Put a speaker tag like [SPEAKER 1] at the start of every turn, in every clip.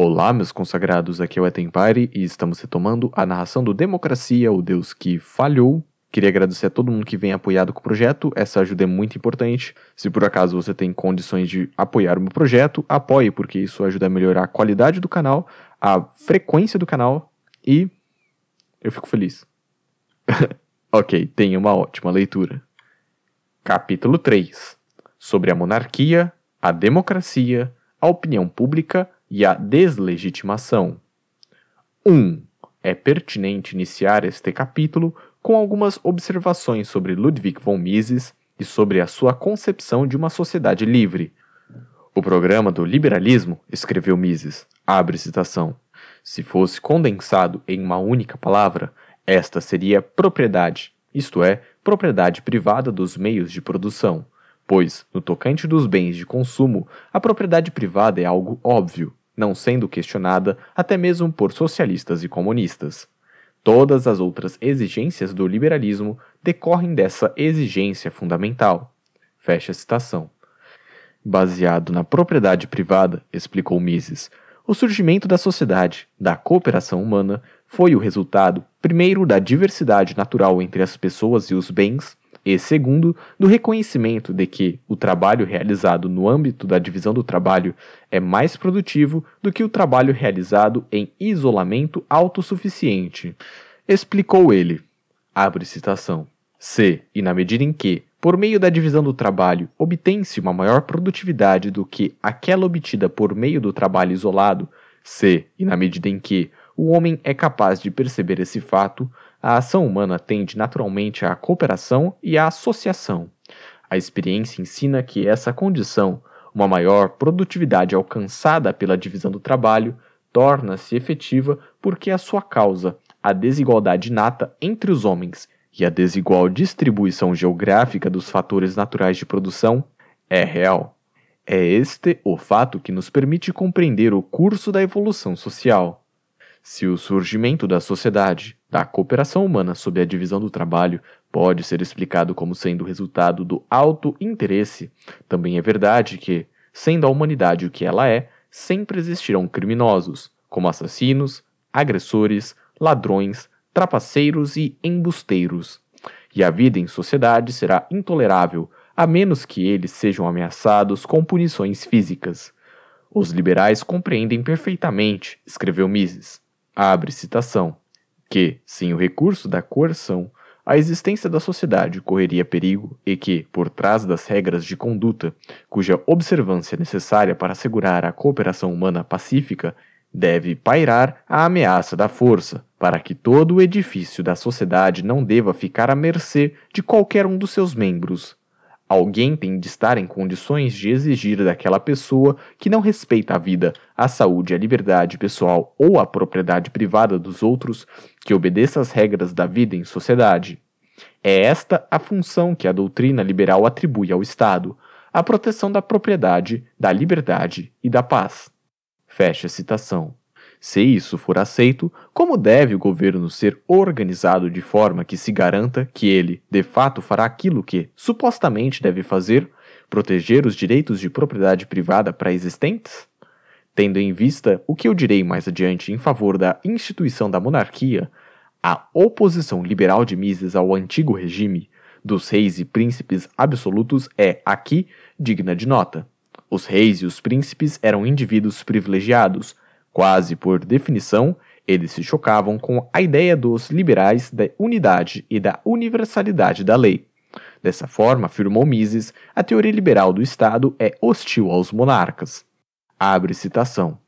[SPEAKER 1] Olá, meus consagrados, aqui é o Etempire e estamos retomando a narração do Democracia, o Deus que falhou. Queria agradecer a todo mundo que vem apoiado com o projeto, essa ajuda é muito importante. Se por acaso você tem condições de apoiar o meu projeto, apoie, porque isso ajuda a melhorar a qualidade do canal, a frequência do canal e eu fico feliz. ok, tenha uma ótima leitura. Capítulo 3 Sobre a monarquia, a democracia, a opinião pública e a deslegitimação. 1. Um, é pertinente iniciar este capítulo com algumas observações sobre Ludwig von Mises e sobre a sua concepção de uma sociedade livre. O programa do liberalismo, escreveu Mises, abre citação, se fosse condensado em uma única palavra, esta seria propriedade, isto é, propriedade privada dos meios de produção, pois, no tocante dos bens de consumo, a propriedade privada é algo óbvio, não sendo questionada até mesmo por socialistas e comunistas. Todas as outras exigências do liberalismo decorrem dessa exigência fundamental. Fecha a citação. Baseado na propriedade privada, explicou Mises, o surgimento da sociedade, da cooperação humana, foi o resultado, primeiro, da diversidade natural entre as pessoas e os bens, e, segundo, do reconhecimento de que o trabalho realizado no âmbito da divisão do trabalho é mais produtivo do que o trabalho realizado em isolamento autossuficiente. Explicou ele. Abre citação. C. E na medida em que, por meio da divisão do trabalho, obtém-se uma maior produtividade do que aquela obtida por meio do trabalho isolado, C. E na medida em que o homem é capaz de perceber esse fato, a ação humana tende naturalmente à cooperação e à associação. A experiência ensina que essa condição, uma maior produtividade alcançada pela divisão do trabalho, torna-se efetiva porque é a sua causa, a desigualdade inata entre os homens e a desigual distribuição geográfica dos fatores naturais de produção, é real. É este o fato que nos permite compreender o curso da evolução social. Se o surgimento da sociedade, da cooperação humana sob a divisão do trabalho pode ser explicado como sendo resultado do alto interesse. Também é verdade que, sendo a humanidade o que ela é, sempre existirão criminosos, como assassinos, agressores, ladrões, trapaceiros e embusteiros. E a vida em sociedade será intolerável, a menos que eles sejam ameaçados com punições físicas. Os liberais compreendem perfeitamente, escreveu Mises. Abre citação que, sem o recurso da coerção, a existência da sociedade correria perigo e que, por trás das regras de conduta, cuja observância é necessária para assegurar a cooperação humana pacífica, deve pairar a ameaça da força, para que todo o edifício da sociedade não deva ficar à mercê de qualquer um dos seus membros, Alguém tem de estar em condições de exigir daquela pessoa que não respeita a vida, a saúde, a liberdade pessoal ou a propriedade privada dos outros que obedeça às regras da vida em sociedade. É esta a função que a doutrina liberal atribui ao Estado, a proteção da propriedade, da liberdade e da paz. Fecha a citação. Se isso for aceito, como deve o governo ser organizado de forma que se garanta que ele, de fato, fará aquilo que supostamente deve fazer, proteger os direitos de propriedade privada pré-existentes? Tendo em vista o que eu direi mais adiante em favor da instituição da monarquia, a oposição liberal de Mises ao antigo regime dos reis e príncipes absolutos é, aqui, digna de nota. Os reis e os príncipes eram indivíduos privilegiados, Quase por definição, eles se chocavam com a ideia dos liberais da unidade e da universalidade da lei. Dessa forma, afirmou Mises, a teoria liberal do Estado é hostil aos monarcas. Abre citação.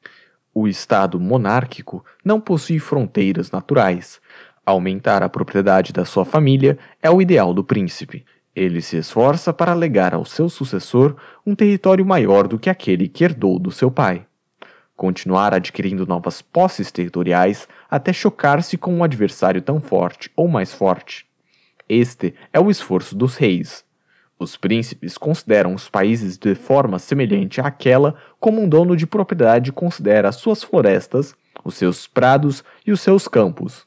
[SPEAKER 1] O Estado monárquico não possui fronteiras naturais. Aumentar a propriedade da sua família é o ideal do príncipe. Ele se esforça para legar ao seu sucessor um território maior do que aquele que herdou do seu pai continuar adquirindo novas posses territoriais até chocar-se com um adversário tão forte ou mais forte. Este é o esforço dos reis. Os príncipes consideram os países de forma semelhante àquela como um dono de propriedade considera suas florestas, os seus prados e os seus campos.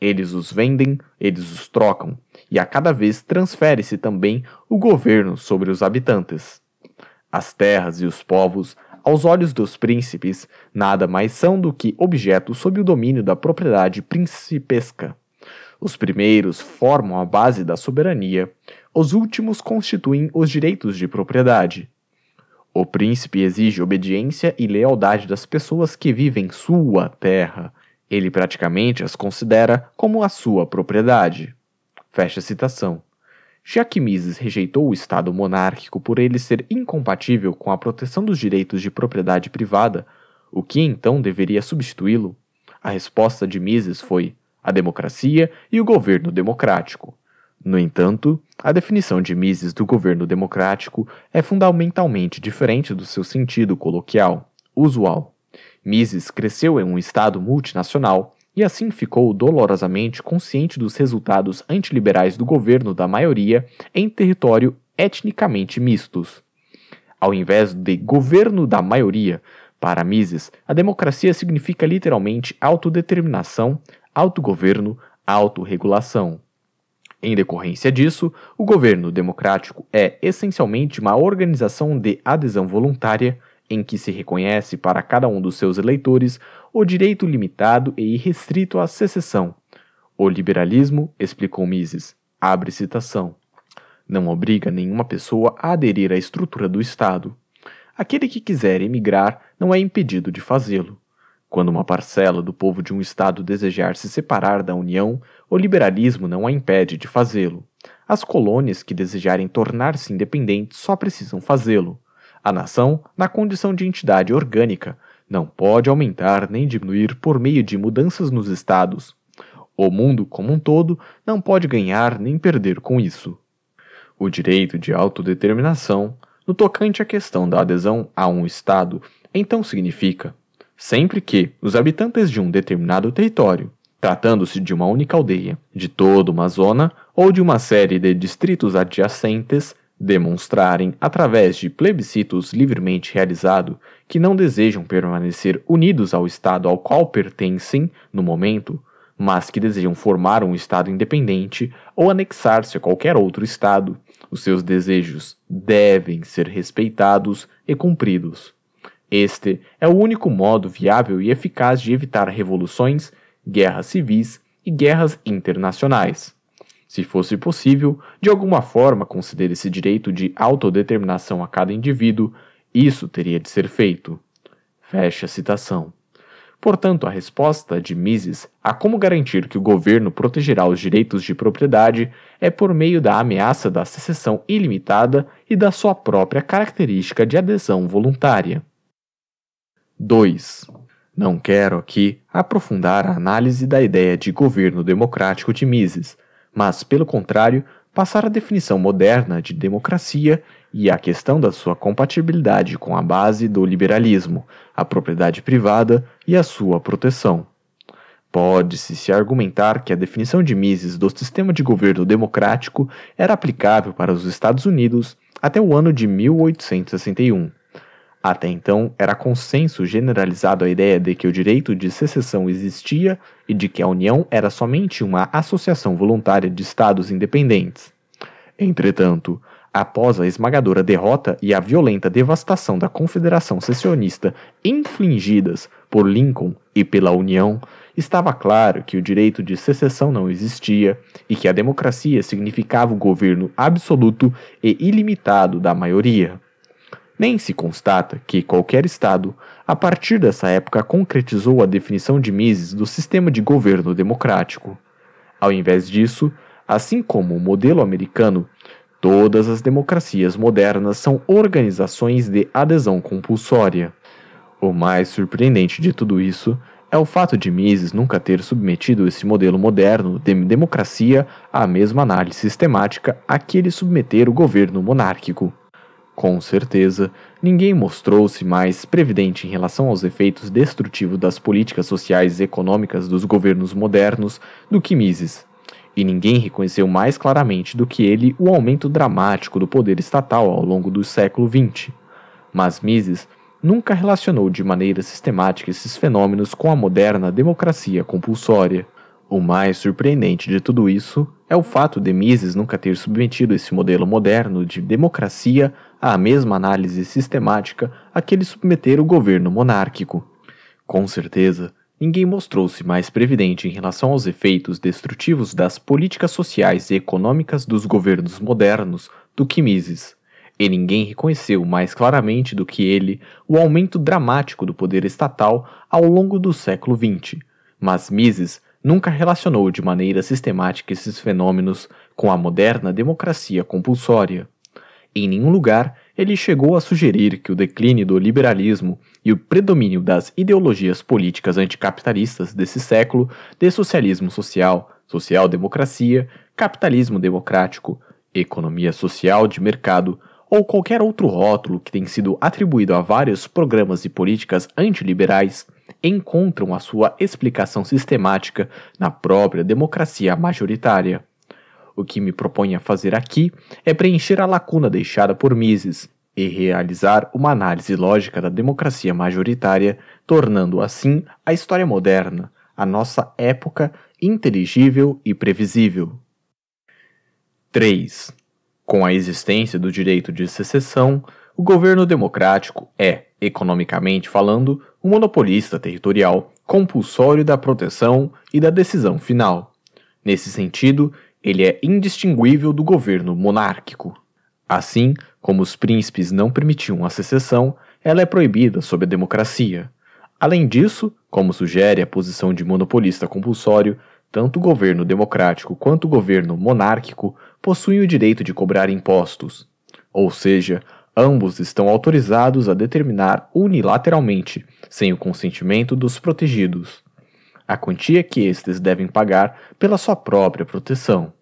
[SPEAKER 1] Eles os vendem, eles os trocam, e a cada vez transfere-se também o governo sobre os habitantes. As terras e os povos aos olhos dos príncipes, nada mais são do que objetos sob o domínio da propriedade principesca. Os primeiros formam a base da soberania, os últimos constituem os direitos de propriedade. O príncipe exige obediência e lealdade das pessoas que vivem sua terra. Ele praticamente as considera como a sua propriedade. Fecha citação. Já que Mises rejeitou o Estado monárquico por ele ser incompatível com a proteção dos direitos de propriedade privada, o que então deveria substituí-lo? A resposta de Mises foi a democracia e o governo democrático. No entanto, a definição de Mises do governo democrático é fundamentalmente diferente do seu sentido coloquial, usual. Mises cresceu em um Estado multinacional e assim ficou dolorosamente consciente dos resultados antiliberais do governo da maioria em território etnicamente mistos. Ao invés de governo da maioria, para Mises, a democracia significa literalmente autodeterminação, autogoverno, autorregulação. Em decorrência disso, o governo democrático é essencialmente uma organização de adesão voluntária em que se reconhece para cada um dos seus eleitores o direito limitado e irrestrito à secessão. O liberalismo, explicou Mises, abre citação, não obriga nenhuma pessoa a aderir à estrutura do Estado. Aquele que quiser emigrar não é impedido de fazê-lo. Quando uma parcela do povo de um Estado desejar se separar da União, o liberalismo não a impede de fazê-lo. As colônias que desejarem tornar-se independentes só precisam fazê-lo. A nação, na condição de entidade orgânica, não pode aumentar nem diminuir por meio de mudanças nos estados. O mundo como um todo não pode ganhar nem perder com isso. O direito de autodeterminação, no tocante à questão da adesão a um Estado, então significa, sempre que os habitantes de um determinado território, tratando-se de uma única aldeia, de toda uma zona ou de uma série de distritos adjacentes, demonstrarem, através de plebiscitos livremente realizado, que não desejam permanecer unidos ao Estado ao qual pertencem no momento, mas que desejam formar um Estado independente ou anexar-se a qualquer outro Estado. Os seus desejos devem ser respeitados e cumpridos. Este é o único modo viável e eficaz de evitar revoluções, guerras civis e guerras internacionais. Se fosse possível, de alguma forma conceder esse direito de autodeterminação a cada indivíduo, isso teria de ser feito. Fecha a citação. Portanto, a resposta de Mises a como garantir que o governo protegerá os direitos de propriedade é por meio da ameaça da secessão ilimitada e da sua própria característica de adesão voluntária. 2. Não quero aqui aprofundar a análise da ideia de governo democrático de Mises, mas, pelo contrário, passar a definição moderna de democracia e a questão da sua compatibilidade com a base do liberalismo, a propriedade privada e a sua proteção. Pode-se se argumentar que a definição de Mises do sistema de governo democrático era aplicável para os Estados Unidos até o ano de 1861. Até então, era consenso generalizado a ideia de que o direito de secessão existia e de que a União era somente uma associação voluntária de estados independentes. Entretanto, após a esmagadora derrota e a violenta devastação da Confederação Secessionista infligidas por Lincoln e pela União, estava claro que o direito de secessão não existia e que a democracia significava o governo absoluto e ilimitado da maioria. Nem se constata que qualquer Estado, a partir dessa época, concretizou a definição de Mises do sistema de governo democrático. Ao invés disso, assim como o modelo americano, todas as democracias modernas são organizações de adesão compulsória. O mais surpreendente de tudo isso é o fato de Mises nunca ter submetido esse modelo moderno de democracia à mesma análise sistemática a que ele submeter o governo monárquico. Com certeza, ninguém mostrou-se mais previdente em relação aos efeitos destrutivos das políticas sociais e econômicas dos governos modernos do que Mises, e ninguém reconheceu mais claramente do que ele o aumento dramático do poder estatal ao longo do século XX. Mas Mises nunca relacionou de maneira sistemática esses fenômenos com a moderna democracia compulsória. O mais surpreendente de tudo isso é o fato de Mises nunca ter submetido esse modelo moderno de democracia à mesma análise sistemática a que ele submeter o governo monárquico. Com certeza, ninguém mostrou-se mais previdente em relação aos efeitos destrutivos das políticas sociais e econômicas dos governos modernos do que Mises. E ninguém reconheceu mais claramente do que ele o aumento dramático do poder estatal ao longo do século XX. Mas Mises nunca relacionou de maneira sistemática esses fenômenos com a moderna democracia compulsória. Em nenhum lugar ele chegou a sugerir que o declínio do liberalismo e o predomínio das ideologias políticas anticapitalistas desse século de socialismo social, social-democracia, capitalismo democrático, economia social de mercado, ou qualquer outro rótulo que tem sido atribuído a vários programas e políticas antiliberais encontram a sua explicação sistemática na própria democracia majoritária. O que me proponho a fazer aqui é preencher a lacuna deixada por Mises e realizar uma análise lógica da democracia majoritária, tornando assim a história moderna, a nossa época, inteligível e previsível. 3. Com a existência do direito de secessão, o governo democrático é, economicamente falando, um monopolista territorial compulsório da proteção e da decisão final. Nesse sentido, ele é indistinguível do governo monárquico. Assim como os príncipes não permitiam a secessão, ela é proibida sob a democracia. Além disso, como sugere a posição de monopolista compulsório, tanto o governo democrático quanto o governo monárquico possuem o direito de cobrar impostos, ou seja, ambos estão autorizados a determinar unilateralmente, sem o consentimento dos protegidos, a quantia que estes devem pagar pela sua própria proteção.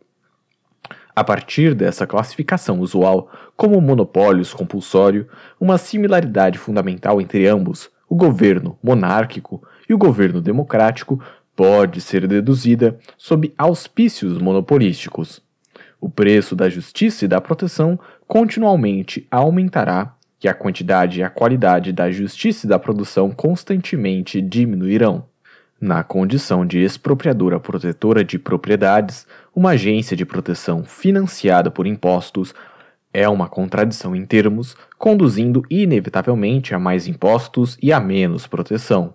[SPEAKER 1] A partir dessa classificação usual como monopólios compulsório, uma similaridade fundamental entre ambos, o governo monárquico e o governo democrático, pode ser deduzida sob auspícios monopolísticos. O preço da justiça e da proteção continuamente aumentará e a quantidade e a qualidade da justiça e da produção constantemente diminuirão. Na condição de expropriadora protetora de propriedades, uma agência de proteção financiada por impostos é uma contradição em termos, conduzindo inevitavelmente a mais impostos e a menos proteção.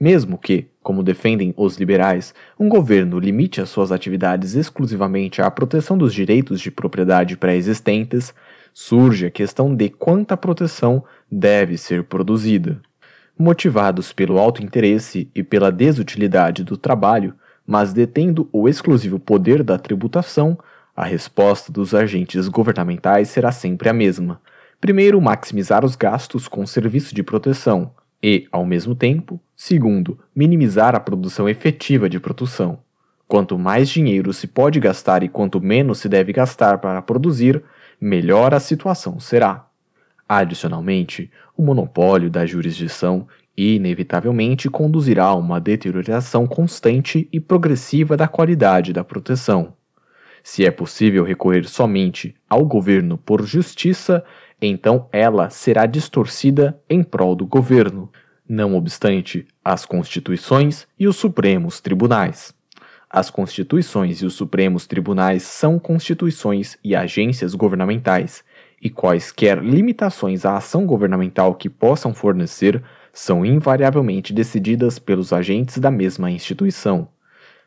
[SPEAKER 1] Mesmo que, como defendem os liberais, um governo limite as suas atividades exclusivamente à proteção dos direitos de propriedade pré-existentes, surge a questão de quanta proteção deve ser produzida. Motivados pelo alto interesse e pela desutilidade do trabalho, mas detendo o exclusivo poder da tributação, a resposta dos agentes governamentais será sempre a mesma. Primeiro, maximizar os gastos com serviço de proteção, e, ao mesmo tempo, segundo, minimizar a produção efetiva de produção. Quanto mais dinheiro se pode gastar e quanto menos se deve gastar para produzir, melhor a situação será. Adicionalmente, o monopólio da jurisdição inevitavelmente conduzirá a uma deterioração constante e progressiva da qualidade da proteção. Se é possível recorrer somente ao governo por justiça, então ela será distorcida em prol do governo, não obstante as constituições e os supremos tribunais. As constituições e os supremos tribunais são constituições e agências governamentais, e quaisquer limitações à ação governamental que possam fornecer são invariavelmente decididas pelos agentes da mesma instituição.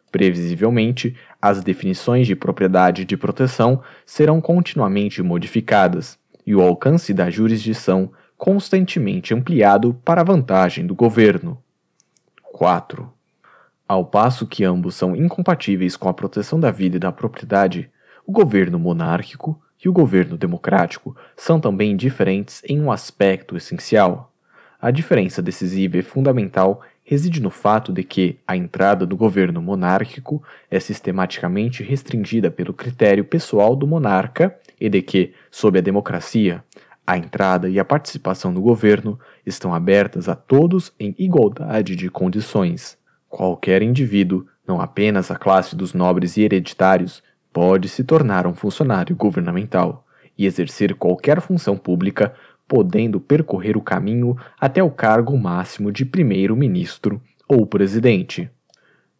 [SPEAKER 1] Previsivelmente, as definições de propriedade de proteção serão continuamente modificadas, e o alcance da jurisdição constantemente ampliado para vantagem do governo. 4. Ao passo que ambos são incompatíveis com a proteção da vida e da propriedade, o governo monárquico e o governo democrático são também diferentes em um aspecto essencial. A diferença decisiva e fundamental reside no fato de que a entrada do governo monárquico é sistematicamente restringida pelo critério pessoal do monarca e de que, sob a democracia, a entrada e a participação no governo estão abertas a todos em igualdade de condições. Qualquer indivíduo, não apenas a classe dos nobres e hereditários, pode se tornar um funcionário governamental e exercer qualquer função pública podendo percorrer o caminho até o cargo máximo de primeiro-ministro ou presidente.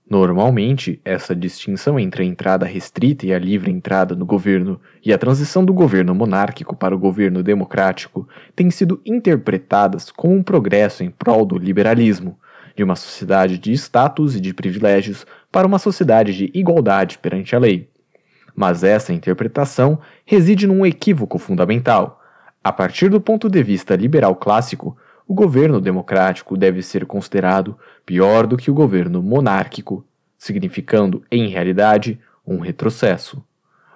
[SPEAKER 1] Normalmente, essa distinção entre a entrada restrita e a livre entrada no governo e a transição do governo monárquico para o governo democrático tem sido interpretadas como um progresso em prol do liberalismo, de uma sociedade de status e de privilégios para uma sociedade de igualdade perante a lei. Mas essa interpretação reside num equívoco fundamental a partir do ponto de vista liberal clássico, o governo democrático deve ser considerado pior do que o governo monárquico, significando, em realidade, um retrocesso.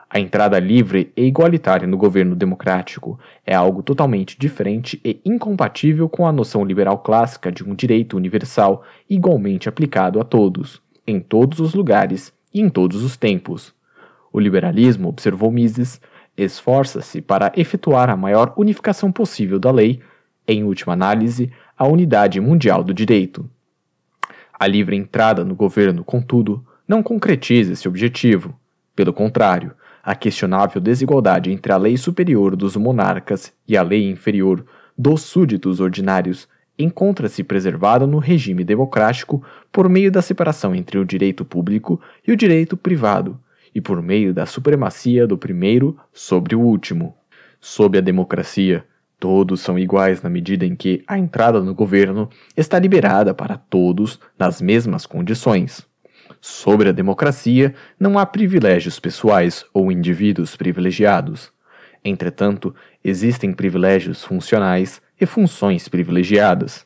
[SPEAKER 1] A entrada livre e igualitária no governo democrático é algo totalmente diferente e incompatível com a noção liberal clássica de um direito universal igualmente aplicado a todos, em todos os lugares e em todos os tempos. O liberalismo, observou Mises, esforça-se para efetuar a maior unificação possível da lei, em última análise, a unidade mundial do direito. A livre entrada no governo, contudo, não concretiza esse objetivo. Pelo contrário, a questionável desigualdade entre a lei superior dos monarcas e a lei inferior dos súditos ordinários encontra-se preservada no regime democrático por meio da separação entre o direito público e o direito privado, e por meio da supremacia do primeiro sobre o último. Sob a democracia, todos são iguais na medida em que a entrada no governo está liberada para todos nas mesmas condições. Sobre a democracia, não há privilégios pessoais ou indivíduos privilegiados. Entretanto, existem privilégios funcionais e funções privilegiadas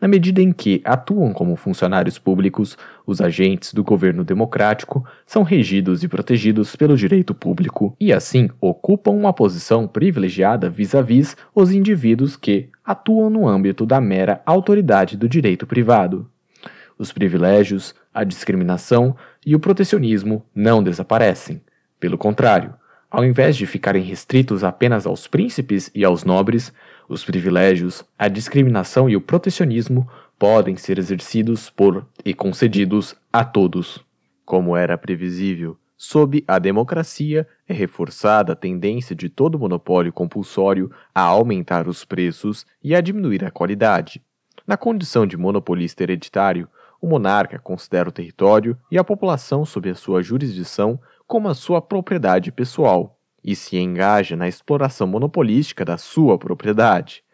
[SPEAKER 1] na medida em que atuam como funcionários públicos, os agentes do governo democrático são regidos e protegidos pelo direito público e, assim, ocupam uma posição privilegiada vis-à-vis -vis os indivíduos que atuam no âmbito da mera autoridade do direito privado. Os privilégios, a discriminação e o protecionismo não desaparecem. Pelo contrário, ao invés de ficarem restritos apenas aos príncipes e aos nobres, os privilégios, a discriminação e o protecionismo podem ser exercidos por e concedidos a todos. Como era previsível, sob a democracia é reforçada a tendência de todo monopólio compulsório a aumentar os preços e a diminuir a qualidade. Na condição de monopolista hereditário, o monarca considera o território e a população sob a sua jurisdição como a sua propriedade pessoal e se engaja na exploração monopolística da sua propriedade.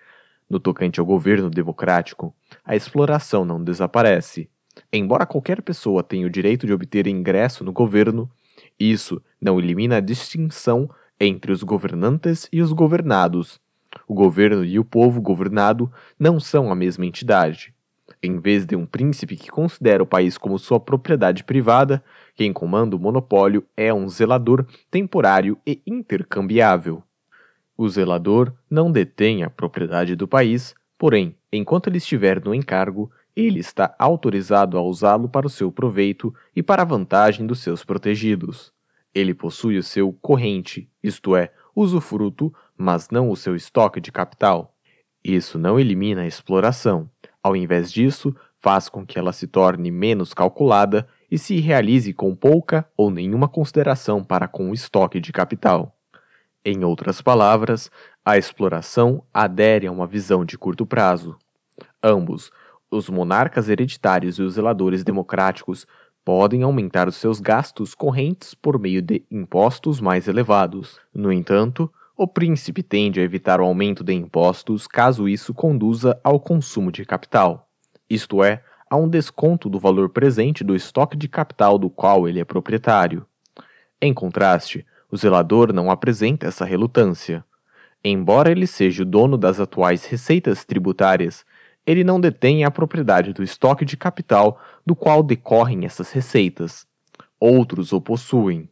[SPEAKER 1] No tocante ao governo democrático, a exploração não desaparece. Embora qualquer pessoa tenha o direito de obter ingresso no governo, isso não elimina a distinção entre os governantes e os governados. O governo e o povo governado não são a mesma entidade. Em vez de um príncipe que considera o país como sua propriedade privada, quem comanda o monopólio é um zelador temporário e intercambiável. O zelador não detém a propriedade do país, porém, enquanto ele estiver no encargo, ele está autorizado a usá-lo para o seu proveito e para a vantagem dos seus protegidos. Ele possui o seu corrente, isto é, usufruto, mas não o seu estoque de capital. Isso não elimina a exploração, ao invés disso, faz com que ela se torne menos calculada e se realize com pouca ou nenhuma consideração para com o estoque de capital. Em outras palavras, a exploração adere a uma visão de curto prazo. Ambos, os monarcas hereditários e os zeladores democráticos, podem aumentar os seus gastos correntes por meio de impostos mais elevados. No entanto, o príncipe tende a evitar o aumento de impostos caso isso conduza ao consumo de capital, isto é, a um desconto do valor presente do estoque de capital do qual ele é proprietário. Em contraste, o zelador não apresenta essa relutância. Embora ele seja o dono das atuais receitas tributárias, ele não detém a propriedade do estoque de capital do qual decorrem essas receitas. Outros o possuem.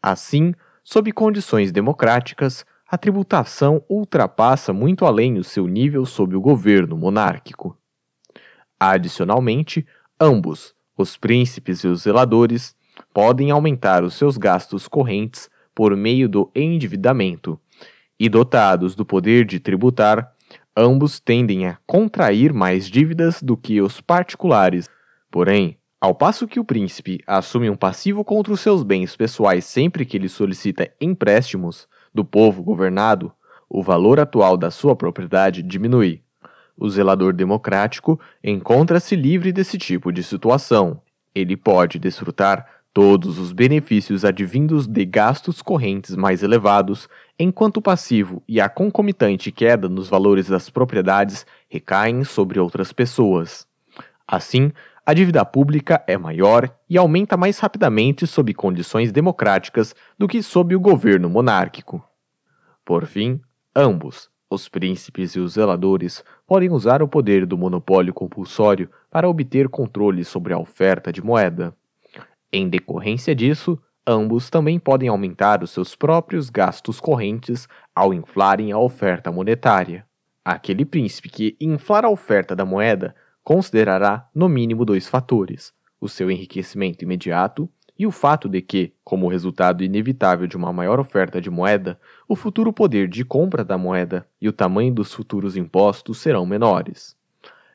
[SPEAKER 1] Assim, sob condições democráticas, a tributação ultrapassa muito além o seu nível sob o governo monárquico. Adicionalmente, ambos, os príncipes e os zeladores, podem aumentar os seus gastos correntes por meio do endividamento, e dotados do poder de tributar, ambos tendem a contrair mais dívidas do que os particulares. Porém, ao passo que o príncipe assume um passivo contra os seus bens pessoais sempre que ele solicita empréstimos do povo governado, o valor atual da sua propriedade diminui. O zelador democrático encontra-se livre desse tipo de situação. Ele pode desfrutar todos os benefícios advindos de gastos correntes mais elevados, enquanto o passivo e a concomitante queda nos valores das propriedades recaem sobre outras pessoas. Assim, a dívida pública é maior e aumenta mais rapidamente sob condições democráticas do que sob o governo monárquico. Por fim, ambos, os príncipes e os zeladores, podem usar o poder do monopólio compulsório para obter controle sobre a oferta de moeda. Em decorrência disso, ambos também podem aumentar os seus próprios gastos correntes ao inflarem a oferta monetária. Aquele príncipe que inflar a oferta da moeda considerará no mínimo dois fatores: o seu enriquecimento imediato e o fato de que, como resultado inevitável de uma maior oferta de moeda, o futuro poder de compra da moeda e o tamanho dos futuros impostos serão menores.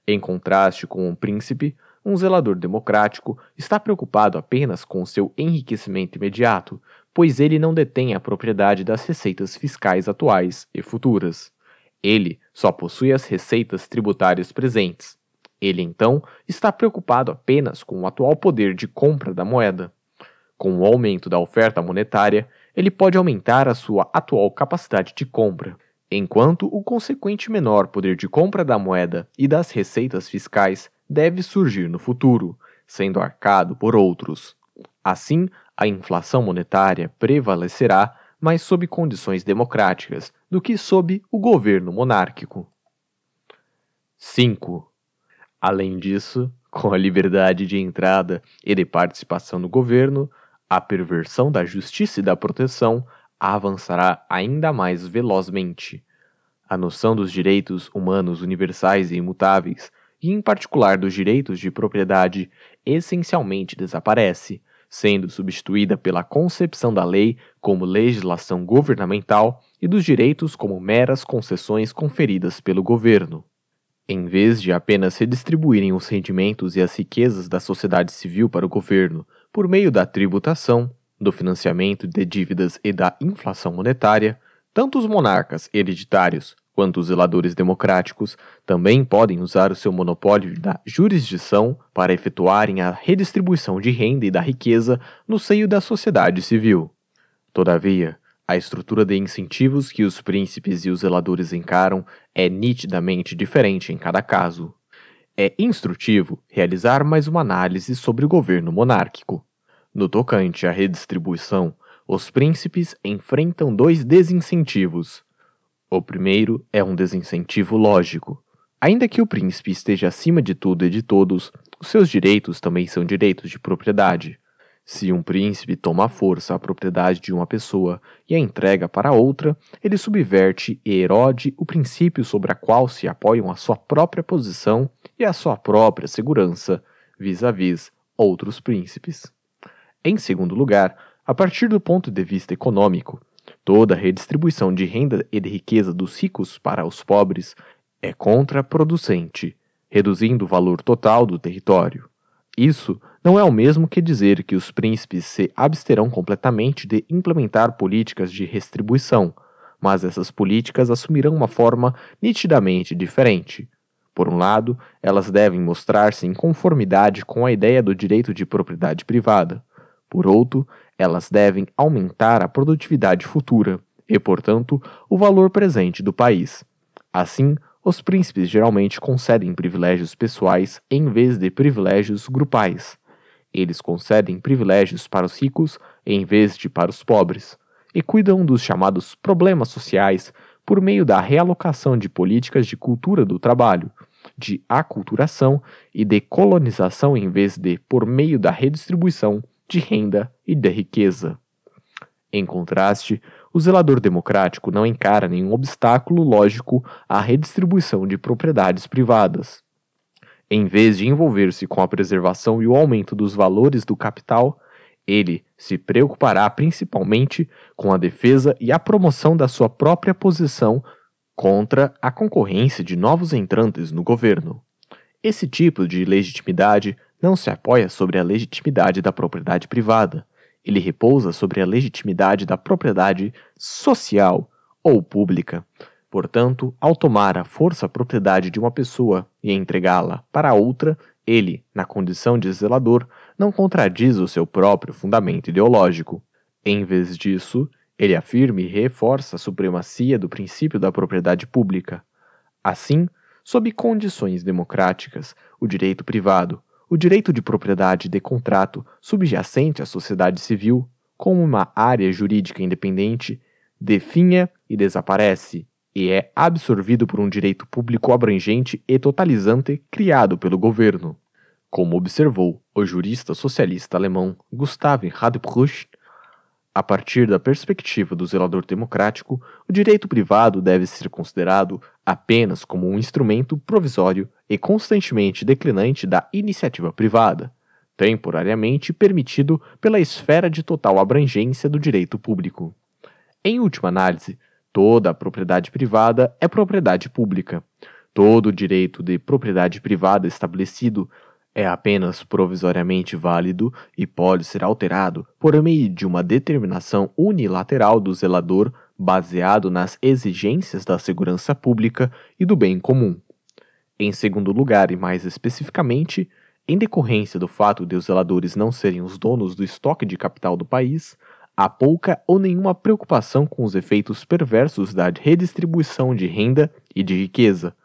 [SPEAKER 1] Em contraste com um príncipe, um zelador democrático está preocupado apenas com o seu enriquecimento imediato, pois ele não detém a propriedade das receitas fiscais atuais e futuras. Ele só possui as receitas tributárias presentes, ele, então, está preocupado apenas com o atual poder de compra da moeda. Com o aumento da oferta monetária, ele pode aumentar a sua atual capacidade de compra, enquanto o consequente menor poder de compra da moeda e das receitas fiscais deve surgir no futuro, sendo arcado por outros. Assim, a inflação monetária prevalecerá mais sob condições democráticas do que sob o governo monárquico. 5. Além disso, com a liberdade de entrada e de participação no governo, a perversão da justiça e da proteção avançará ainda mais velozmente. A noção dos direitos humanos universais e imutáveis, e em particular dos direitos de propriedade, essencialmente desaparece, sendo substituída pela concepção da lei como legislação governamental e dos direitos como meras concessões conferidas pelo governo. Em vez de apenas redistribuírem os rendimentos e as riquezas da sociedade civil para o governo por meio da tributação, do financiamento de dívidas e da inflação monetária, tanto os monarcas hereditários quanto os zeladores democráticos também podem usar o seu monopólio da jurisdição para efetuarem a redistribuição de renda e da riqueza no seio da sociedade civil. Todavia, a estrutura de incentivos que os príncipes e os zeladores encaram é nitidamente diferente em cada caso. É instrutivo realizar mais uma análise sobre o governo monárquico. No tocante à redistribuição, os príncipes enfrentam dois desincentivos. O primeiro é um desincentivo lógico. Ainda que o príncipe esteja acima de tudo e de todos, os seus direitos também são direitos de propriedade. Se um príncipe toma à força a propriedade de uma pessoa e a entrega para outra, ele subverte e erode o princípio sobre a qual se apoiam a sua própria posição e a sua própria segurança, vis-à-vis outros príncipes. Em segundo lugar, a partir do ponto de vista econômico, toda a redistribuição de renda e de riqueza dos ricos para os pobres é contraproducente, reduzindo o valor total do território. Isso não é o mesmo que dizer que os príncipes se absterão completamente de implementar políticas de restribuição, mas essas políticas assumirão uma forma nitidamente diferente. Por um lado, elas devem mostrar-se em conformidade com a ideia do direito de propriedade privada. Por outro, elas devem aumentar a produtividade futura e, portanto, o valor presente do país. Assim, os príncipes geralmente concedem privilégios pessoais em vez de privilégios grupais. Eles concedem privilégios para os ricos em vez de para os pobres, e cuidam dos chamados problemas sociais por meio da realocação de políticas de cultura do trabalho, de aculturação e de colonização em vez de por meio da redistribuição de renda e de riqueza. Em contraste, o zelador democrático não encara nenhum obstáculo lógico à redistribuição de propriedades privadas. Em vez de envolver-se com a preservação e o aumento dos valores do capital, ele se preocupará principalmente com a defesa e a promoção da sua própria posição contra a concorrência de novos entrantes no governo. Esse tipo de legitimidade não se apoia sobre a legitimidade da propriedade privada, ele repousa sobre a legitimidade da propriedade social ou pública. Portanto, ao tomar a força a propriedade de uma pessoa e entregá-la para outra, ele, na condição de zelador, não contradiz o seu próprio fundamento ideológico. Em vez disso, ele afirma e reforça a supremacia do princípio da propriedade pública. Assim, sob condições democráticas, o direito privado, o direito de propriedade de contrato subjacente à sociedade civil, como uma área jurídica independente, definha e desaparece, e é absorvido por um direito público abrangente e totalizante criado pelo governo. Como observou o jurista socialista alemão Gustav Radbruch, a partir da perspectiva do zelador democrático, o direito privado deve ser considerado apenas como um instrumento provisório e constantemente declinante da iniciativa privada, temporariamente permitido pela esfera de total abrangência do direito público. Em última análise, toda a propriedade privada é propriedade pública. Todo o direito de propriedade privada estabelecido é apenas provisoriamente válido e pode ser alterado por meio de uma determinação unilateral do zelador baseado nas exigências da segurança pública e do bem comum. Em segundo lugar, e mais especificamente, em decorrência do fato de os zeladores não serem os donos do estoque de capital do país, há pouca ou nenhuma preocupação com os efeitos perversos da redistribuição de renda e de riqueza.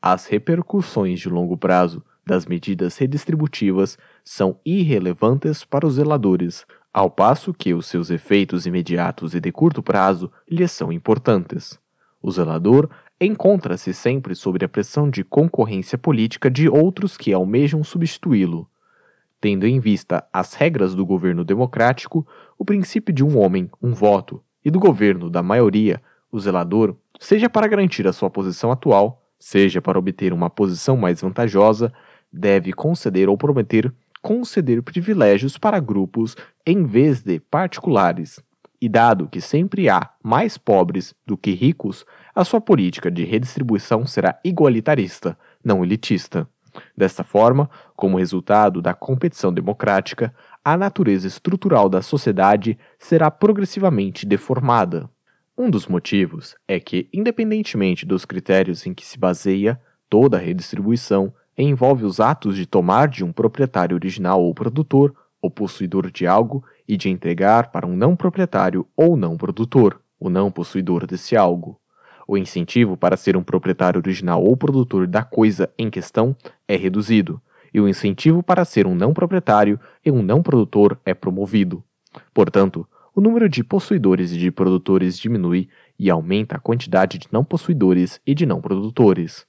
[SPEAKER 1] As repercussões de longo prazo das medidas redistributivas são irrelevantes para os zeladores, ao passo que os seus efeitos imediatos e de curto prazo lhes são importantes. O zelador encontra-se sempre sob a pressão de concorrência política de outros que almejam substituí-lo. Tendo em vista as regras do governo democrático, o princípio de um homem, um voto, e do governo da maioria, o zelador, seja para garantir a sua posição atual, seja para obter uma posição mais vantajosa, deve conceder ou prometer conceder privilégios para grupos em vez de particulares. E dado que sempre há mais pobres do que ricos, a sua política de redistribuição será igualitarista, não elitista. Desta forma, como resultado da competição democrática, a natureza estrutural da sociedade será progressivamente deformada. Um dos motivos é que, independentemente dos critérios em que se baseia, toda redistribuição envolve os atos de tomar de um proprietário original ou produtor, ou possuidor de algo, e de entregar para um não proprietário ou não produtor, o não possuidor desse algo. O incentivo para ser um proprietário original ou produtor da coisa em questão é reduzido, e o incentivo para ser um não proprietário e um não produtor é promovido. Portanto, o número de possuidores e de produtores diminui e aumenta a quantidade de não possuidores e de não produtores.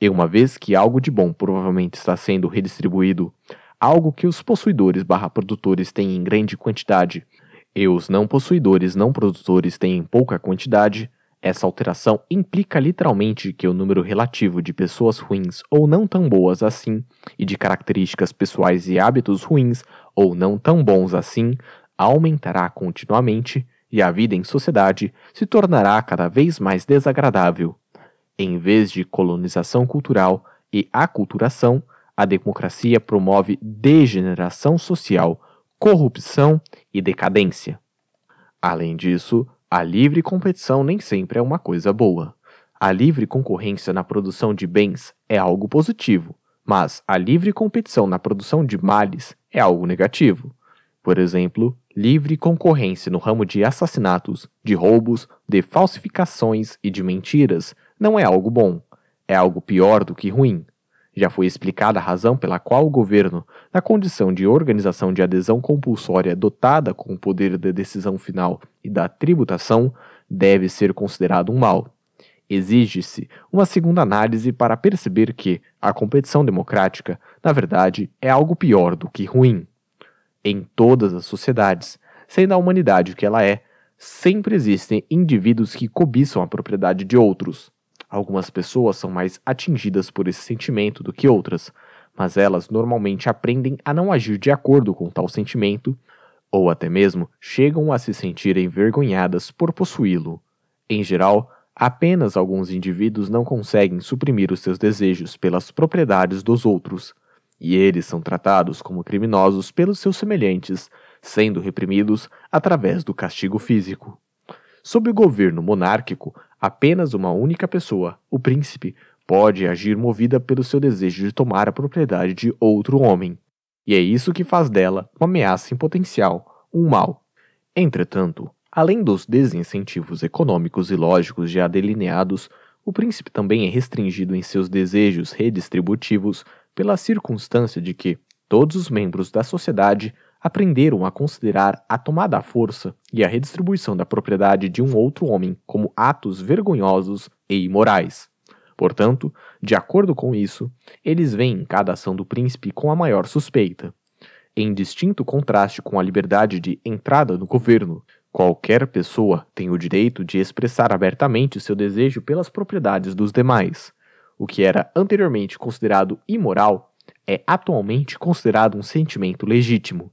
[SPEAKER 1] E uma vez que algo de bom provavelmente está sendo redistribuído, algo que os possuidores barra produtores têm em grande quantidade e os não possuidores não produtores têm em pouca quantidade, essa alteração implica literalmente que o número relativo de pessoas ruins ou não tão boas assim, e de características pessoais e hábitos ruins ou não tão bons assim, aumentará continuamente e a vida em sociedade se tornará cada vez mais desagradável. Em vez de colonização cultural e aculturação, a democracia promove degeneração social, corrupção e decadência. Além disso, a livre competição nem sempre é uma coisa boa. A livre concorrência na produção de bens é algo positivo, mas a livre competição na produção de males é algo negativo. Por exemplo, livre concorrência no ramo de assassinatos, de roubos, de falsificações e de mentiras não é algo bom, é algo pior do que ruim. Já foi explicada a razão pela qual o governo, na condição de organização de adesão compulsória dotada com o poder de decisão final e da tributação, deve ser considerado um mal. Exige-se uma segunda análise para perceber que a competição democrática, na verdade, é algo pior do que ruim. Em todas as sociedades, sendo a humanidade o que ela é, sempre existem indivíduos que cobiçam a propriedade de outros, Algumas pessoas são mais atingidas por esse sentimento do que outras, mas elas normalmente aprendem a não agir de acordo com tal sentimento, ou até mesmo chegam a se sentir envergonhadas por possuí-lo. Em geral, apenas alguns indivíduos não conseguem suprimir os seus desejos pelas propriedades dos outros, e eles são tratados como criminosos pelos seus semelhantes, sendo reprimidos através do castigo físico. Sob o governo monárquico, apenas uma única pessoa, o príncipe, pode agir movida pelo seu desejo de tomar a propriedade de outro homem. E é isso que faz dela uma ameaça em potencial, um mal. Entretanto, além dos desincentivos econômicos e lógicos já delineados, o príncipe também é restringido em seus desejos redistributivos pela circunstância de que todos os membros da sociedade aprenderam a considerar a tomada à força e a redistribuição da propriedade de um outro homem como atos vergonhosos e imorais. Portanto, de acordo com isso, eles veem cada ação do príncipe com a maior suspeita, em distinto contraste com a liberdade de entrada no governo. Qualquer pessoa tem o direito de expressar abertamente seu desejo pelas propriedades dos demais. O que era anteriormente considerado imoral é atualmente considerado um sentimento legítimo.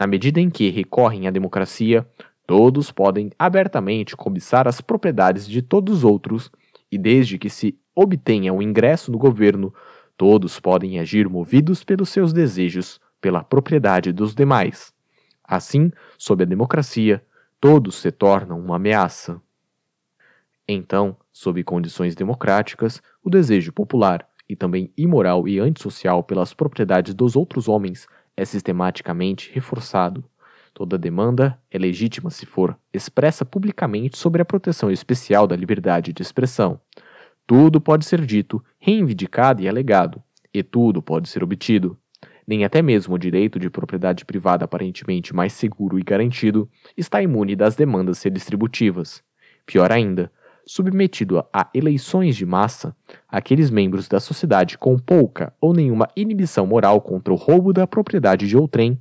[SPEAKER 1] Na medida em que recorrem à democracia, todos podem abertamente cobiçar as propriedades de todos os outros, e desde que se obtenha o ingresso no governo, todos podem agir movidos pelos seus desejos, pela propriedade dos demais. Assim, sob a democracia, todos se tornam uma ameaça. Então, sob condições democráticas, o desejo popular, e também imoral e antissocial pelas propriedades dos outros homens, é sistematicamente reforçado. Toda demanda é legítima se for expressa publicamente sobre a proteção especial da liberdade de expressão. Tudo pode ser dito, reivindicado e alegado, e tudo pode ser obtido. Nem até mesmo o direito de propriedade privada aparentemente mais seguro e garantido está imune das demandas redistributivas. Pior ainda, submetido a eleições de massa, aqueles membros da sociedade com pouca ou nenhuma inibição moral contra o roubo da propriedade de outrem,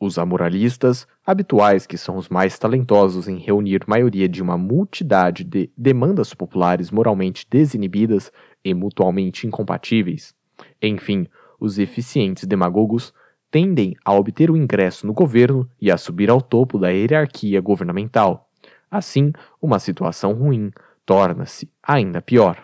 [SPEAKER 1] os amoralistas, habituais que são os mais talentosos em reunir maioria de uma multidade de demandas populares moralmente desinibidas e mutualmente incompatíveis, enfim, os eficientes demagogos, tendem a obter o ingresso no governo e a subir ao topo da hierarquia governamental. Assim, uma situação ruim, torna-se ainda pior.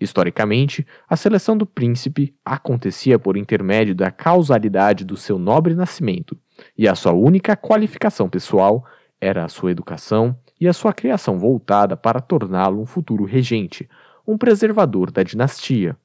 [SPEAKER 1] Historicamente, a seleção do príncipe acontecia por intermédio da causalidade do seu nobre nascimento, e a sua única qualificação pessoal era a sua educação e a sua criação voltada para torná-lo um futuro regente, um preservador da dinastia.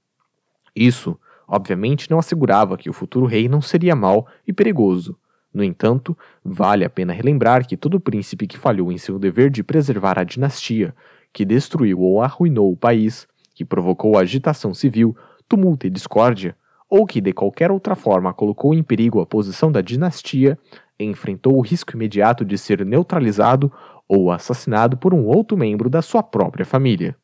[SPEAKER 1] Isso, obviamente, não assegurava que o futuro rei não seria mau e perigoso. No entanto, vale a pena relembrar que todo príncipe que falhou em seu dever de preservar a dinastia que destruiu ou arruinou o país, que provocou agitação civil, tumulto e discórdia, ou que de qualquer outra forma colocou em perigo a posição da dinastia, enfrentou o risco imediato de ser neutralizado ou assassinado por um outro membro da sua própria família.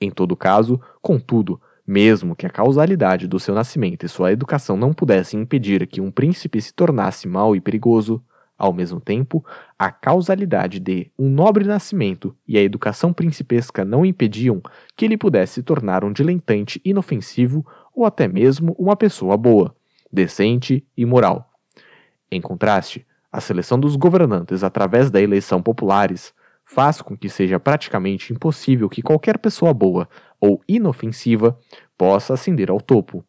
[SPEAKER 1] Em todo caso, contudo, mesmo que a causalidade do seu nascimento e sua educação não pudessem impedir que um príncipe se tornasse mau e perigoso, ao mesmo tempo, a causalidade de um nobre nascimento e a educação principesca não impediam que ele pudesse se tornar um dilentante inofensivo ou até mesmo uma pessoa boa, decente e moral. Em contraste, a seleção dos governantes através da eleição populares faz com que seja praticamente impossível que qualquer pessoa boa ou inofensiva possa ascender ao topo.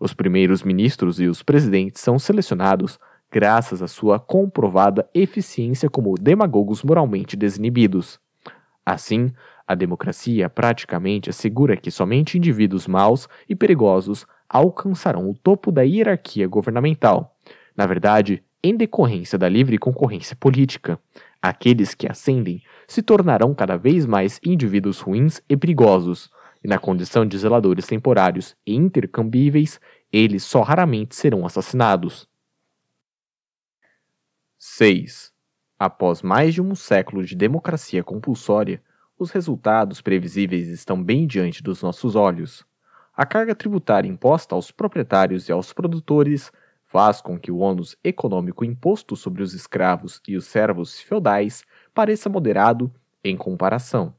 [SPEAKER 1] Os primeiros ministros e os presidentes são selecionados graças à sua comprovada eficiência como demagogos moralmente desinibidos. Assim, a democracia praticamente assegura que somente indivíduos maus e perigosos alcançarão o topo da hierarquia governamental. Na verdade, em decorrência da livre concorrência política, aqueles que ascendem se tornarão cada vez mais indivíduos ruins e perigosos, e na condição de zeladores temporários e intercambíveis, eles só raramente serão assassinados. 6. Após mais de um século de democracia compulsória, os resultados previsíveis estão bem diante dos nossos olhos. A carga tributária imposta aos proprietários e aos produtores faz com que o ônus econômico imposto sobre os escravos e os servos feudais pareça moderado em comparação.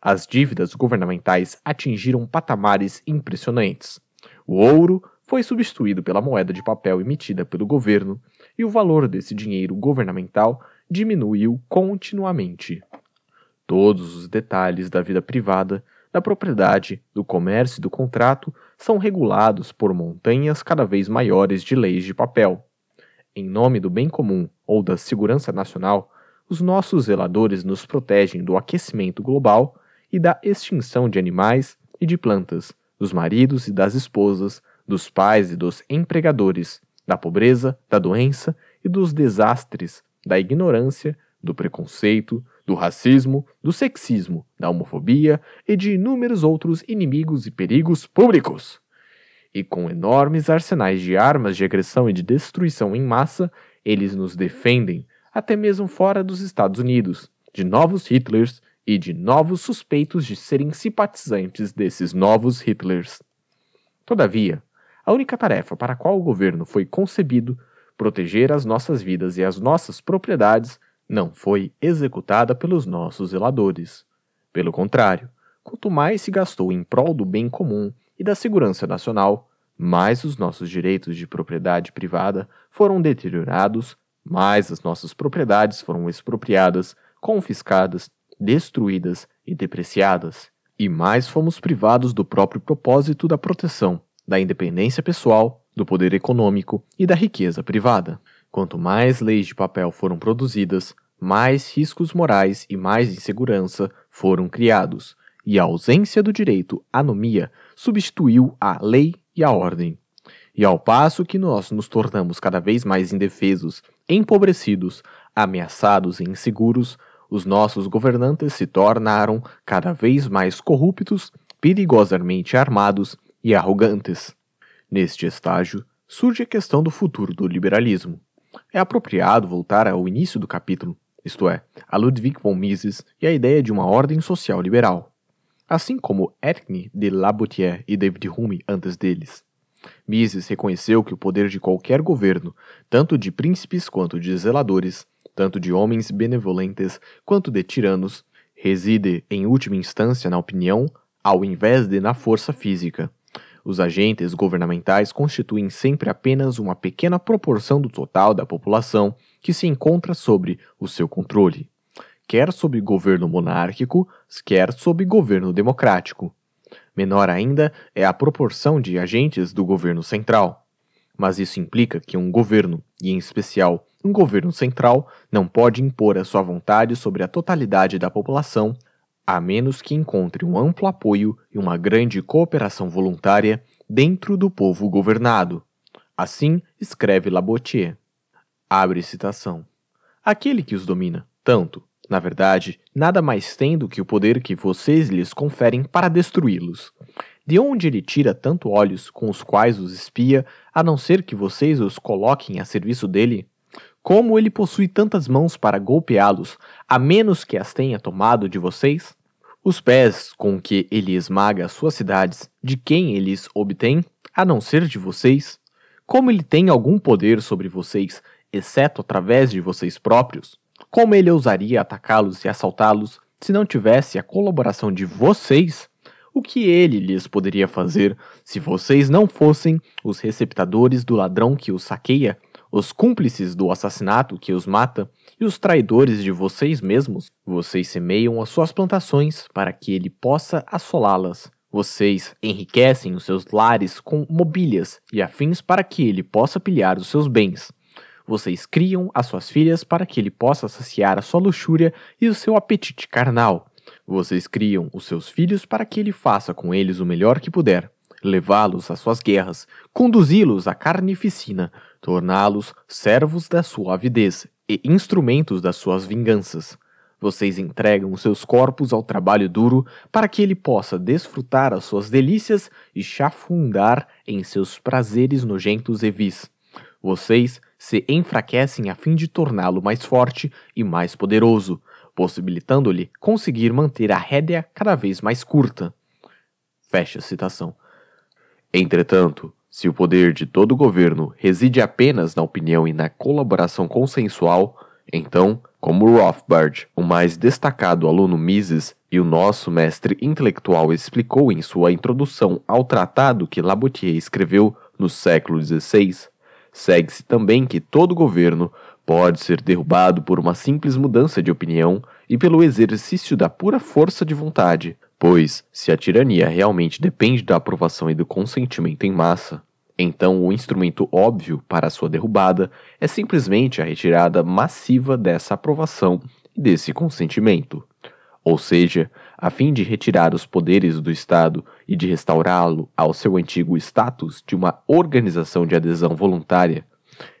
[SPEAKER 1] As dívidas governamentais atingiram patamares impressionantes. O ouro foi substituído pela moeda de papel emitida pelo governo, e o valor desse dinheiro governamental diminuiu continuamente. Todos os detalhes da vida privada, da propriedade, do comércio e do contrato são regulados por montanhas cada vez maiores de leis de papel. Em nome do bem comum ou da segurança nacional, os nossos zeladores nos protegem do aquecimento global e da extinção de animais e de plantas, dos maridos e das esposas, dos pais e dos empregadores, da pobreza, da doença e dos desastres, da ignorância, do preconceito, do racismo, do sexismo, da homofobia e de inúmeros outros inimigos e perigos públicos. E com enormes arsenais de armas de agressão e de destruição em massa, eles nos defendem, até mesmo fora dos Estados Unidos, de novos Hitlers e de novos suspeitos de serem simpatizantes desses novos Hitlers. Todavia, a única tarefa para a qual o governo foi concebido, proteger as nossas vidas e as nossas propriedades, não foi executada pelos nossos zeladores. Pelo contrário, quanto mais se gastou em prol do bem comum e da segurança nacional, mais os nossos direitos de propriedade privada foram deteriorados, mais as nossas propriedades foram expropriadas, confiscadas, destruídas e depreciadas, e mais fomos privados do próprio propósito da proteção, da independência pessoal, do poder econômico e da riqueza privada. Quanto mais leis de papel foram produzidas, mais riscos morais e mais insegurança foram criados, e a ausência do direito à anomia substituiu a lei e a ordem. E ao passo que nós nos tornamos cada vez mais indefesos, empobrecidos, ameaçados e inseguros, os nossos governantes se tornaram cada vez mais corruptos, perigosamente armados e arrogantes. Neste estágio, surge a questão do futuro do liberalismo. É apropriado voltar ao início do capítulo, isto é, a Ludwig von Mises e a ideia de uma ordem social liberal, assim como Erkne de Labutier e David Hume antes deles. Mises reconheceu que o poder de qualquer governo, tanto de príncipes quanto de zeladores, tanto de homens benevolentes quanto de tiranos, reside, em última instância, na opinião, ao invés de na força física. Os agentes governamentais constituem sempre apenas uma pequena proporção do total da população que se encontra sobre o seu controle, quer sob governo monárquico, quer sob governo democrático. Menor ainda é a proporção de agentes do governo central. Mas isso implica que um governo, e em especial um governo central, não pode impor a sua vontade sobre a totalidade da população a menos que encontre um amplo apoio e uma grande cooperação voluntária dentro do povo governado. Assim escreve Labotier. Abre citação. Aquele que os domina, tanto, na verdade, nada mais tem do que o poder que vocês lhes conferem para destruí-los. De onde ele tira tanto olhos com os quais os espia, a não ser que vocês os coloquem a serviço dele? Como ele possui tantas mãos para golpeá-los, a menos que as tenha tomado de vocês? Os pés com que ele esmaga as suas cidades, de quem eles obtém, a não ser de vocês? Como ele tem algum poder sobre vocês, exceto através de vocês próprios? Como ele ousaria atacá-los e assaltá-los se não tivesse a colaboração de vocês? O que ele lhes poderia fazer se vocês não fossem os receptadores do ladrão que os saqueia os cúmplices do assassinato que os mata e os traidores de vocês mesmos. Vocês semeiam as suas plantações para que ele possa assolá-las. Vocês enriquecem os seus lares com mobílias e afins para que ele possa pilhar os seus bens. Vocês criam as suas filhas para que ele possa saciar a sua luxúria e o seu apetite carnal. Vocês criam os seus filhos para que ele faça com eles o melhor que puder, levá-los às suas guerras, conduzi-los à carnificina, torná-los servos da sua avidez e instrumentos das suas vinganças. Vocês entregam seus corpos ao trabalho duro para que ele possa desfrutar as suas delícias e chafundar em seus prazeres nojentos e vis. Vocês se enfraquecem a fim de torná-lo mais forte e mais poderoso, possibilitando-lhe conseguir manter a rédea cada vez mais curta. Fecha a citação. Entretanto, se o poder de todo governo reside apenas na opinião e na colaboração consensual, então, como Rothbard, o mais destacado aluno Mises e o nosso mestre intelectual explicou em sua introdução ao tratado que Labutier escreveu no século XVI, segue-se também que todo governo pode ser derrubado por uma simples mudança de opinião e pelo exercício da pura força de vontade, Pois, se a tirania realmente depende da aprovação e do consentimento em massa, então o instrumento óbvio para sua derrubada é simplesmente a retirada massiva dessa aprovação e desse consentimento. Ou seja, a fim de retirar os poderes do Estado e de restaurá-lo ao seu antigo status de uma organização de adesão voluntária,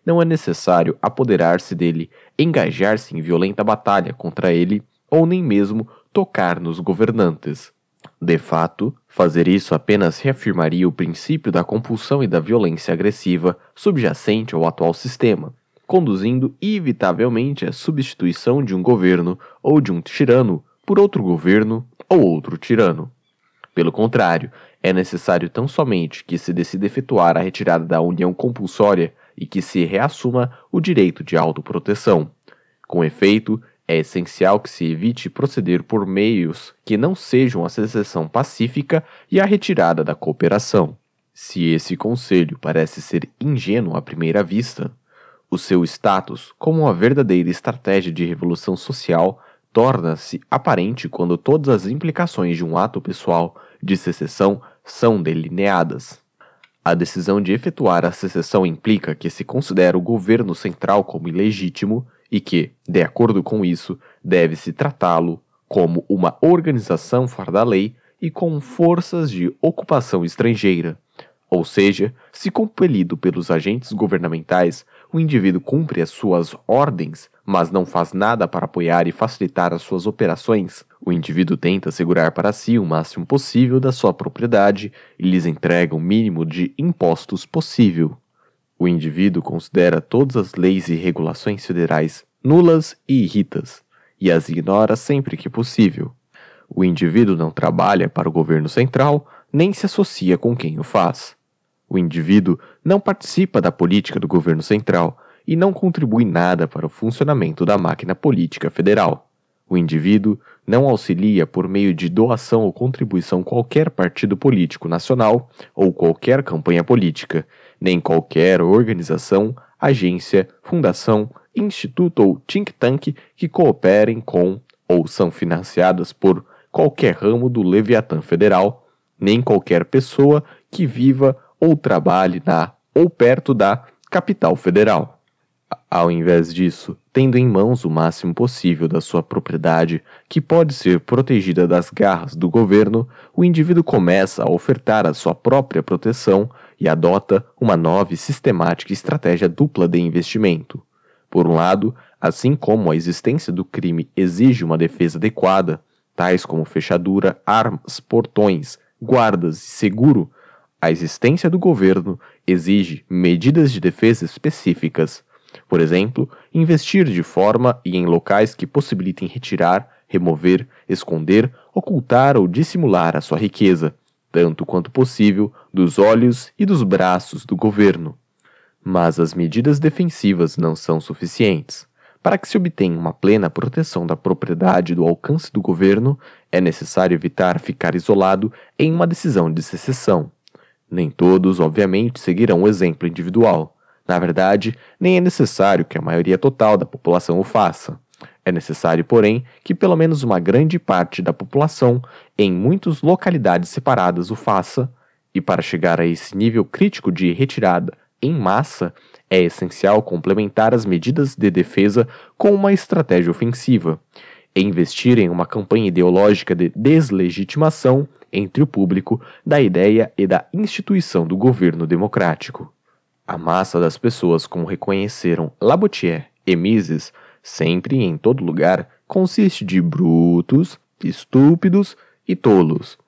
[SPEAKER 1] não é necessário apoderar-se dele, engajar-se em violenta batalha contra ele ou nem mesmo tocar nos governantes. De fato, fazer isso apenas reafirmaria o princípio da compulsão e da violência agressiva subjacente ao atual sistema, conduzindo inevitavelmente à substituição de um governo ou de um tirano por outro governo ou outro tirano. Pelo contrário, é necessário tão somente que se decida efetuar a retirada da união compulsória e que se reassuma o direito de autoproteção. Com efeito, é essencial que se evite proceder por meios que não sejam a secessão pacífica e a retirada da cooperação. Se esse conselho parece ser ingênuo à primeira vista, o seu status como uma verdadeira estratégia de revolução social torna-se aparente quando todas as implicações de um ato pessoal de secessão são delineadas. A decisão de efetuar a secessão implica que se considera o governo central como ilegítimo e que, de acordo com isso, deve-se tratá-lo como uma organização fora da lei e com forças de ocupação estrangeira. Ou seja, se compelido pelos agentes governamentais, o indivíduo cumpre as suas ordens, mas não faz nada para apoiar e facilitar as suas operações. O indivíduo tenta segurar para si o máximo possível da sua propriedade e lhes entrega o mínimo de impostos possível. O indivíduo considera todas as leis e regulações federais nulas e irritas, e as ignora sempre que possível. O indivíduo não trabalha para o governo central, nem se associa com quem o faz. O indivíduo não participa da política do governo central e não contribui nada para o funcionamento da máquina política federal. O indivíduo não auxilia por meio de doação ou contribuição qualquer partido político nacional ou qualquer campanha política, nem qualquer organização, agência, fundação, instituto ou think tank que cooperem com ou são financiadas por qualquer ramo do Leviatã Federal, nem qualquer pessoa que viva ou trabalhe na ou perto da capital federal. Ao invés disso, tendo em mãos o máximo possível da sua propriedade, que pode ser protegida das garras do governo, o indivíduo começa a ofertar a sua própria proteção e adota uma nova e sistemática estratégia dupla de investimento. Por um lado, assim como a existência do crime exige uma defesa adequada, tais como fechadura, armas, portões, guardas e seguro, a existência do governo exige medidas de defesa específicas. Por exemplo, investir de forma e em locais que possibilitem retirar, remover, esconder, ocultar ou dissimular a sua riqueza, tanto quanto possível, dos olhos e dos braços do governo. Mas as medidas defensivas não são suficientes. Para que se obtenha uma plena proteção da propriedade do alcance do governo, é necessário evitar ficar isolado em uma decisão de secessão. Nem todos, obviamente, seguirão o exemplo individual. Na verdade, nem é necessário que a maioria total da população o faça. É necessário, porém, que pelo menos uma grande parte da população, em muitas localidades separadas, o faça, e para chegar a esse nível crítico de retirada em massa, é essencial complementar as medidas de defesa com uma estratégia ofensiva e investir em uma campanha ideológica de deslegitimação entre o público da ideia e da instituição do governo democrático. A massa das pessoas, como reconheceram Labutier e Mises, sempre e em todo lugar consiste de brutos, estúpidos e tolos,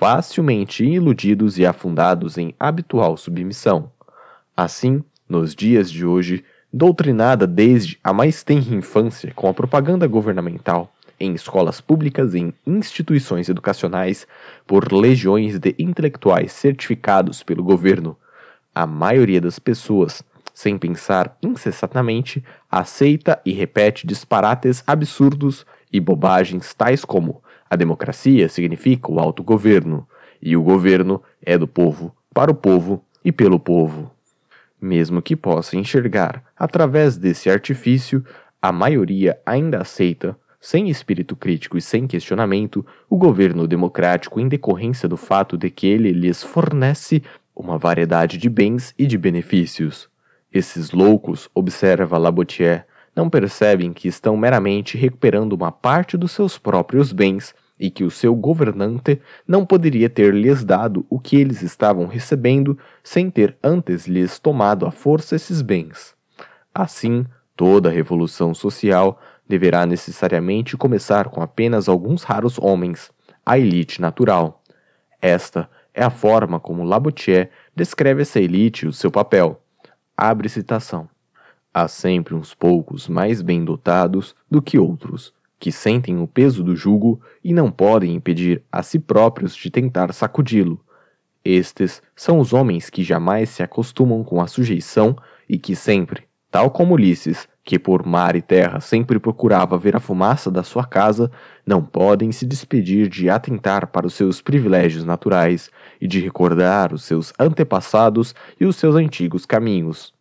[SPEAKER 1] facilmente iludidos e afundados em habitual submissão. Assim, nos dias de hoje, doutrinada desde a mais tenra infância com a propaganda governamental, em escolas públicas e em instituições educacionais, por legiões de intelectuais certificados pelo governo, a maioria das pessoas, sem pensar incessantemente, aceita e repete disparates absurdos e bobagens tais como a democracia significa o autogoverno, e o governo é do povo, para o povo e pelo povo. Mesmo que possa enxergar, através desse artifício, a maioria ainda aceita, sem espírito crítico e sem questionamento, o governo democrático em decorrência do fato de que ele lhes fornece uma variedade de bens e de benefícios. Esses loucos, observa Labotier, não percebem que estão meramente recuperando uma parte dos seus próprios bens e que o seu governante não poderia ter lhes dado o que eles estavam recebendo sem ter antes lhes tomado à força esses bens. Assim, toda revolução social deverá necessariamente começar com apenas alguns raros homens, a elite natural. Esta é a forma como Labutier descreve essa elite e o seu papel. Abre citação. Há sempre uns poucos mais bem dotados do que outros, que sentem o peso do jugo e não podem impedir a si próprios de tentar sacudi-lo. Estes são os homens que jamais se acostumam com a sujeição e que sempre, tal como Ulisses, que por mar e terra sempre procurava ver a fumaça da sua casa, não podem se despedir de atentar para os seus privilégios naturais e de recordar os seus antepassados e os seus antigos caminhos.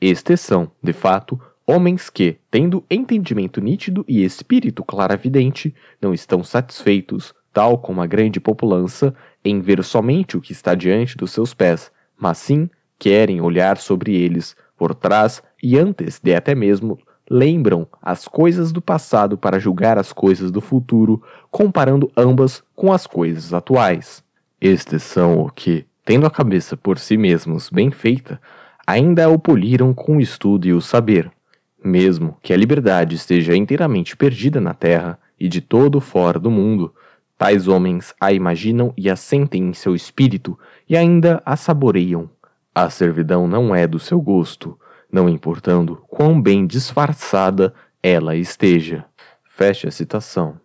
[SPEAKER 1] Estes são, de fato, Homens que, tendo entendimento nítido e espírito claravidente, não estão satisfeitos, tal como a grande populança, em ver somente o que está diante dos seus pés, mas sim querem olhar sobre eles, por trás e antes de até mesmo lembram as coisas do passado para julgar as coisas do futuro, comparando ambas com as coisas atuais. Estes são o que, tendo a cabeça por si mesmos bem feita, ainda a o poliram com o estudo e o saber, mesmo que a liberdade esteja inteiramente perdida na terra e de todo fora do mundo, tais homens a imaginam e a sentem em seu espírito e ainda a saboreiam. A servidão não é do seu gosto, não importando quão bem disfarçada ela esteja. Feche a citação.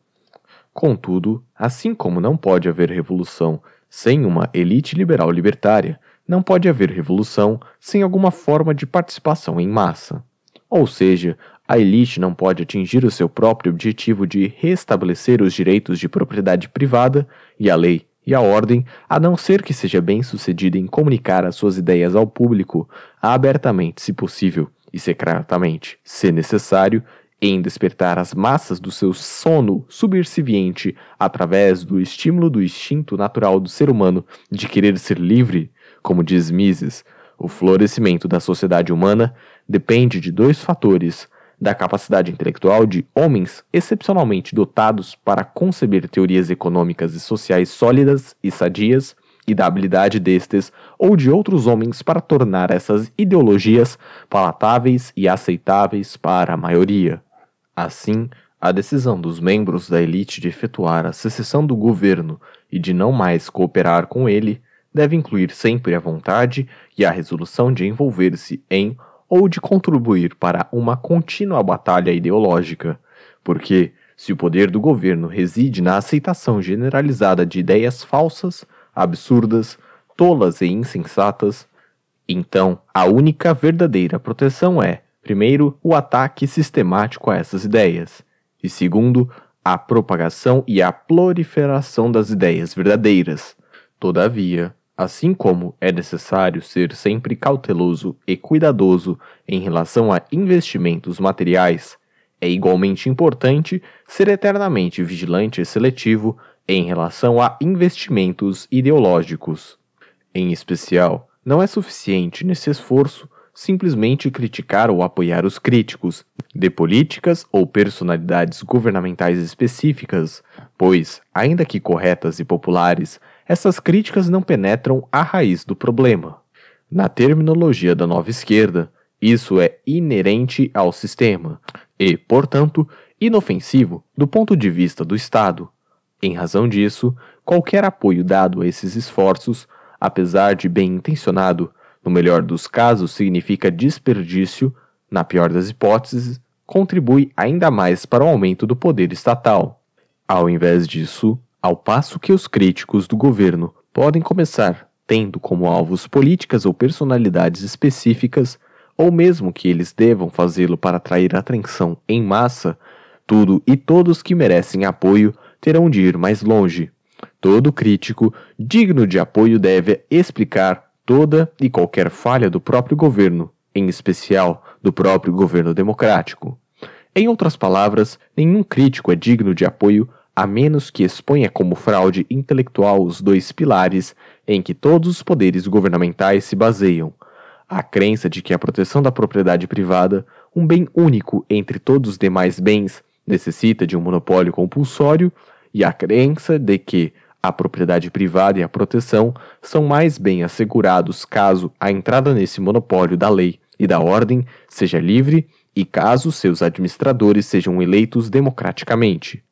[SPEAKER 1] Contudo, assim como não pode haver revolução sem uma elite liberal libertária, não pode haver revolução sem alguma forma de participação em massa. Ou seja, a elite não pode atingir o seu próprio objetivo de restabelecer os direitos de propriedade privada e a lei e a ordem, a não ser que seja bem sucedida em comunicar as suas ideias ao público, abertamente, se possível, e secretamente, se necessário, em despertar as massas do seu sono subserviente através do estímulo do instinto natural do ser humano de querer ser livre, como diz Mises, o florescimento da sociedade humana depende de dois fatores: da capacidade intelectual de homens excepcionalmente dotados para conceber teorias econômicas e sociais sólidas e sadias, e da habilidade destes ou de outros homens para tornar essas ideologias palatáveis e aceitáveis para a maioria. Assim, a decisão dos membros da elite de efetuar a secessão do governo e de não mais cooperar com ele deve incluir sempre a vontade e a resolução de envolver-se em ou de contribuir para uma contínua batalha ideológica, porque, se o poder do governo reside na aceitação generalizada de ideias falsas, absurdas, tolas e insensatas, então a única verdadeira proteção é, primeiro, o ataque sistemático a essas ideias, e segundo, a propagação e a proliferação das ideias verdadeiras. Todavia, Assim como é necessário ser sempre cauteloso e cuidadoso em relação a investimentos materiais, é igualmente importante ser eternamente vigilante e seletivo em relação a investimentos ideológicos. Em especial, não é suficiente nesse esforço simplesmente criticar ou apoiar os críticos de políticas ou personalidades governamentais específicas, pois, ainda que corretas e populares, essas críticas não penetram a raiz do problema. Na terminologia da nova esquerda, isso é inerente ao sistema e, portanto, inofensivo do ponto de vista do Estado. Em razão disso, qualquer apoio dado a esses esforços, apesar de bem intencionado, no melhor dos casos significa desperdício, na pior das hipóteses, contribui ainda mais para o aumento do poder estatal. Ao invés disso, ao passo que os críticos do governo podem começar tendo como alvos políticas ou personalidades específicas, ou mesmo que eles devam fazê-lo para atrair atenção em massa, tudo e todos que merecem apoio terão de ir mais longe. Todo crítico digno de apoio deve explicar toda e qualquer falha do próprio governo, em especial do próprio governo democrático. Em outras palavras, nenhum crítico é digno de apoio a menos que exponha como fraude intelectual os dois pilares em que todos os poderes governamentais se baseiam: a crença de que a proteção da propriedade privada, um bem único entre todos os demais bens, necessita de um monopólio compulsório, e a crença de que a propriedade privada e a proteção são mais bem assegurados caso a entrada nesse monopólio da lei e da ordem seja livre e caso seus administradores sejam eleitos democraticamente.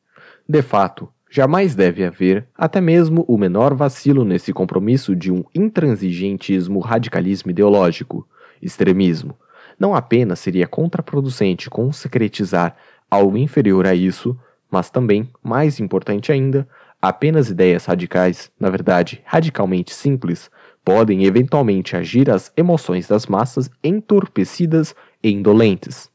[SPEAKER 1] De fato, jamais deve haver até mesmo o menor vacilo nesse compromisso de um intransigentismo radicalismo ideológico, extremismo. Não apenas seria contraproducente concretizar algo inferior a isso, mas também, mais importante ainda, apenas ideias radicais, na verdade radicalmente simples, podem eventualmente agir às emoções das massas entorpecidas e indolentes.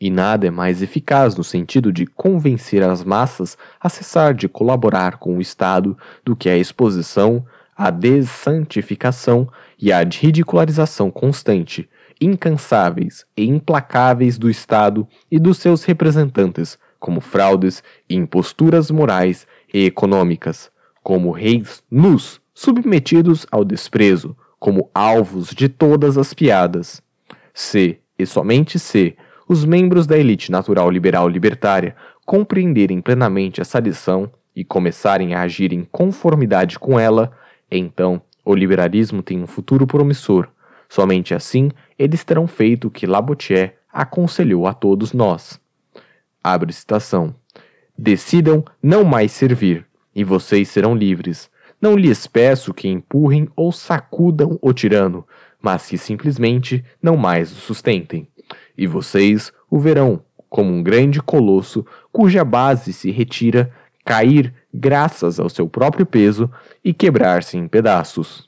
[SPEAKER 1] E nada é mais eficaz no sentido de convencer as massas a cessar de colaborar com o Estado do que a exposição, a desantificação e a ridicularização constante, incansáveis e implacáveis do Estado e dos seus representantes, como fraudes e imposturas morais e econômicas, como reis nus submetidos ao desprezo, como alvos de todas as piadas. Se, e somente se, os membros da elite natural liberal libertária compreenderem plenamente essa lição e começarem a agir em conformidade com ela, então o liberalismo tem um futuro promissor. Somente assim eles terão feito o que Labottier aconselhou a todos nós. Abre citação. Decidam não mais servir, e vocês serão livres. Não lhes peço que empurrem ou sacudam o tirano, mas que simplesmente não mais o sustentem e vocês o verão como um grande colosso cuja base se retira, cair graças ao seu próprio peso e quebrar-se em pedaços.